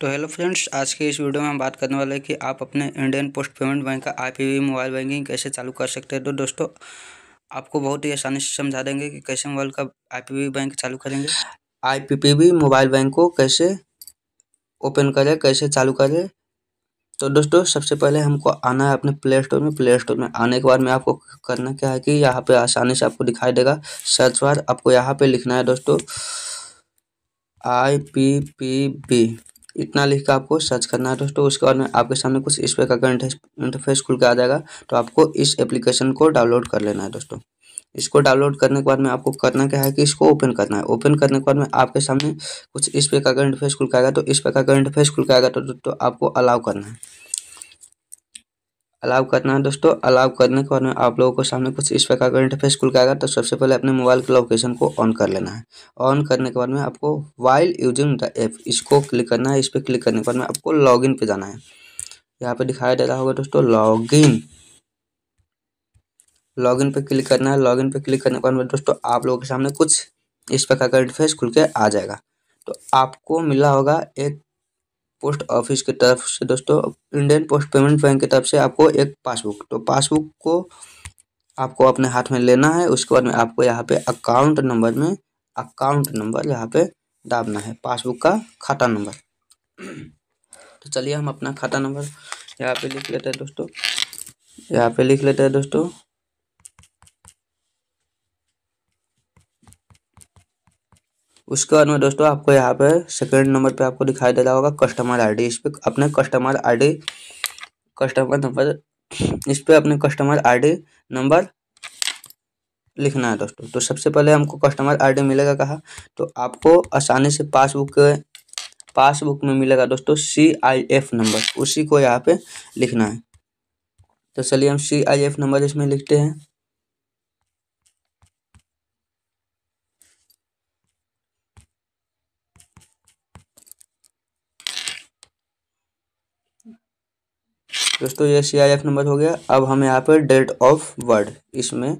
तो hello friends आज के इस वीडियो में हम बात करने वाले हैं कि आप अपने इंडियन पोस्ट पेमेंट बैंक का आईपीवी मोबाइल बैंकिंग कैसे चालू कर सकते हैं तो दोस्तों आपको बहुत ही आसानी से समझा देंगे कि कैसे मोबाइल का आईपीवी बैंक चालू करेंगे आईपीपीबी मोबाइल बैंक को कैसे ओपन करें कैसे चालू करें तो दोस्तों सबसे पहले हमको आना है अपने प्ले स्टोर में प्ले स्टोर में आने के बाद में आपको करना क्या है कि यहाँ पर आसानी से आपको दिखाई देगा सर्च बार आपको यहाँ पर लिखना है दोस्तों आई पी पी बी इतना लिख कर आपको सर्च करना है दोस्तों उसके बाद में आपके सामने कुछ इस प्रकार का इंटरफेस खुल के आ जाएगा तो आपको इस एप्लीकेशन को डाउनलोड कर लेना है दोस्तों इसको डाउनलोड करने के बाद में आपको करना क्या है कि इसको ओपन करना है ओपन करने के बाद में आपके सामने कुछ इस प्रकार का इंटरफेस खुल के आएगा तो इस प्रकार का इंटरफेस खुल के आएगा तो, दोस्तों आपको अलाउ करना है अलाउ करना है दोस्तों अलाउ करने के बाद में आप लोगों को सामने कुछ इस प्रकार का इंटरफेस खुल के आएगा तो सबसे पहले अपने मोबाइल के लोकेशन को ऑन कर लेना है ऑन करने के बाद में आपको वाइल यूजिंग द ऐप इसको क्लिक करना है इस पर क्लिक करने के बाद में आपको लॉगिन पर जाना है यहाँ पे दिखाई दे रहा होगा दोस्तों लॉग इन लॉगिन पर क्लिक करना है लॉगिन पर क्लिक करने के बाद में दोस्तों आप लोगों के सामने कुछ इस प्रकार का इंटरफेस खुल के आ जाएगा तो आपको मिला होगा एक पोस्ट ऑफिस की तरफ से दोस्तों इंडियन पोस्ट पेमेंट बैंक की तरफ से आपको एक पासबुक तो पासबुक को आपको अपने हाथ में लेना है उसके बाद में आपको यहाँ पे अकाउंट नंबर में अकाउंट नंबर यहाँ पे दाबना है पासबुक का खाता नंबर तो चलिए हम अपना खाता नंबर यहाँ पे लिख लेते हैं दोस्तों यहाँ पे लिख लेते हैं दोस्तों उसके बाद में दोस्तों आपको यहाँ पे सेकंड नंबर पे आपको दिखाई दे रहा होगा कस्टमर आईडी इस पर अपने कस्टमर आईडी कस्टमर नंबर इस पर अपने कस्टमर आईडी नंबर लिखना है दोस्तों तो सबसे पहले हमको कस्टमर आईडी मिलेगा कहा तो आपको आसानी से पासबुक पासबुक में मिलेगा दोस्तों सी आई एफ नंबर उसी को यहाँ पे लिखना है तो चलिए हम सी आई एफ नंबर इसमें लिखते हैं दोस्तों ये सी आई एफ नंबर हो गया अब हम यहाँ पर डेट ऑफ वर्ड इसमें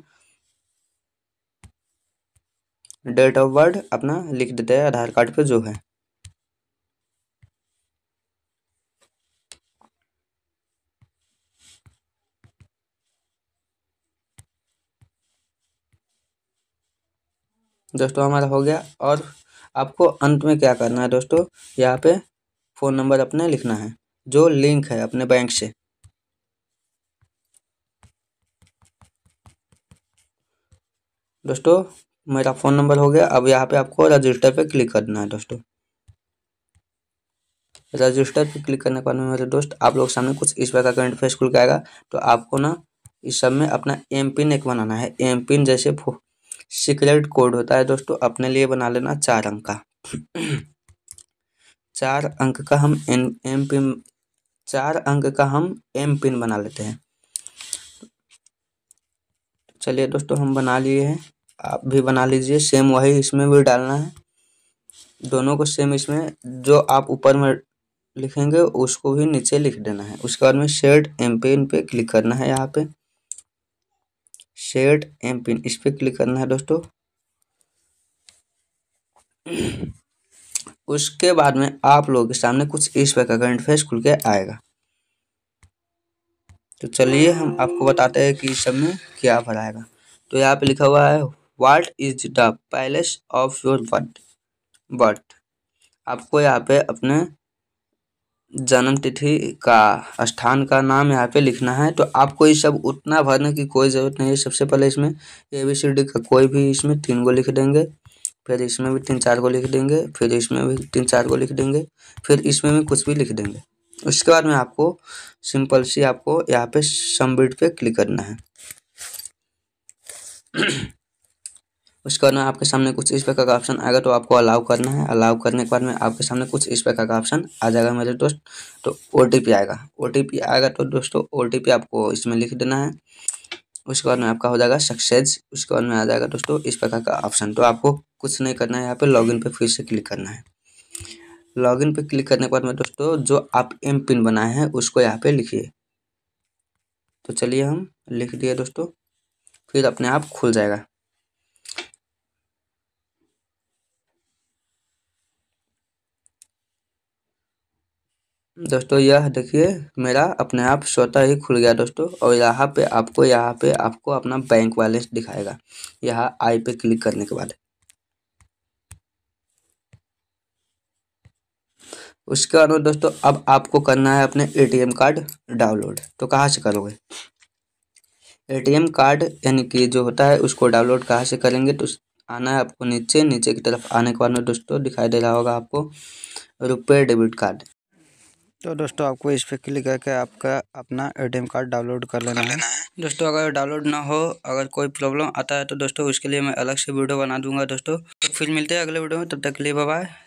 डेट ऑफ बर्थ अपना लिख देते हैं आधार कार्ड पे जो है दोस्तों हमारा हो गया और आपको अंत में क्या करना है दोस्तों यहाँ पे फ़ोन नंबर अपने लिखना है जो लिंक है अपने बैंक से दोस्तों मेरा फ़ोन नंबर हो गया अब यहाँ पे आपको रजिस्टर पे क्लिक करना है दोस्तों रजिस्टर पे क्लिक करने के बाद मेरे दोस्त आप लोग सामने कुछ इस प्रकार का इंटरफेस खुल के आएगा तो आपको ना इस सब में अपना एम पिन एक बनाना है एम पिन जैसे सीक्रेट कोड होता है दोस्तों अपने लिए बना लेना चार अंक का चार अंक का हम एम पिन चार अंक का हम एम पिन बना लेते हैं चलिए दोस्तों हम बना लिए हैं आप भी बना लीजिए सेम वही इसमें भी डालना है दोनों को सेम इसमें जो आप ऊपर में लिखेंगे उसको भी नीचे लिख देना है उसके बाद में शेड एम पिन पे क्लिक करना है यहाँ पे शेड एम पिन इस पर क्लिक करना है दोस्तों उसके बाद में आप लोगों के सामने कुछ इस प्रकार का इंटरफेस खुल के आएगा तो चलिए हम आपको बताते हैं कि इस सब में क्या भराएगा तो यहाँ पे लिखा हुआ है what is the palace of your birth birth आपको यहाँ पे अपने जन्म तिथि का स्थान का नाम यहाँ पे लिखना है तो आपको ये सब उतना भरने की कोई ज़रूरत नहीं है सबसे पहले इसमें ए बी सी डी का कोई भी इसमें तीन को लिख देंगे फिर इसमें भी तीन चार को लिख देंगे फिर इसमें भी तीन चार को लिख देंगे फिर इसमें भी कुछ भी लिख देंगे उसके बाद में आपको सिंपल सी आपको यहाँ पे सबमिट पे क्लिक करना है उसके बाद में आपके सामने कुछ इस प्रकार का ऑप्शन आएगा तो आपको अलाउ करना है अलाउ करने के बाद में आपके सामने कुछ इस प्रकार का ऑप्शन आ जाएगा मेरे दोस्त तो ओ आएगा ओ आएगा तो दोस्तों ओ आपको इसमें लिख देना है उसके बाद में आपका हो जाएगा सक्सेस उसके बाद में आ जाएगा दोस्तों इस प्रकार का ऑप्शन तो आपको कुछ नहीं करना है यहाँ पे लॉगिन पे फिर से क्लिक करना है लॉगिन पे क्लिक करने के बाद में दोस्तों जो आप एम पिन बनाए हैं उसको यहाँ पे लिखिए तो चलिए हम लिख दिए दोस्तों फिर अपने आप खुल जाएगा दोस्तों यह देखिए मेरा अपने आप स्वतः ही खुल गया दोस्तों और यहाँ पे आपको यहाँ पे आपको अपना बैंक बैलेंस दिखाएगा यहाँ आई पे क्लिक करने के बाद उसके बाद में दोस्तों अब आपको करना है अपने एटीएम कार्ड डाउनलोड तो कहाँ से करोगे एटीएम कार्ड यानी कि जो होता है उसको डाउनलोड कहाँ से करेंगे तो आना है आपको नीचे नीचे की तरफ आने के बाद में दोस्तों दिखाई दे रहा होगा आपको रुपये डेबिट कार्ड तो दोस्तों आपको इस पर क्लिक करके आपका अपना एटीएम कार्ड डाउनलोड कर लेना है दोस्तों अगर डाउनलोड ना हो अगर कोई प्रॉब्लम आता है तो दोस्तों उसके लिए मैं अलग से वीडियो बना दूंगा दोस्तों तो फिर मिलते हैं अगले वीडियो में तब तक के लिए बाय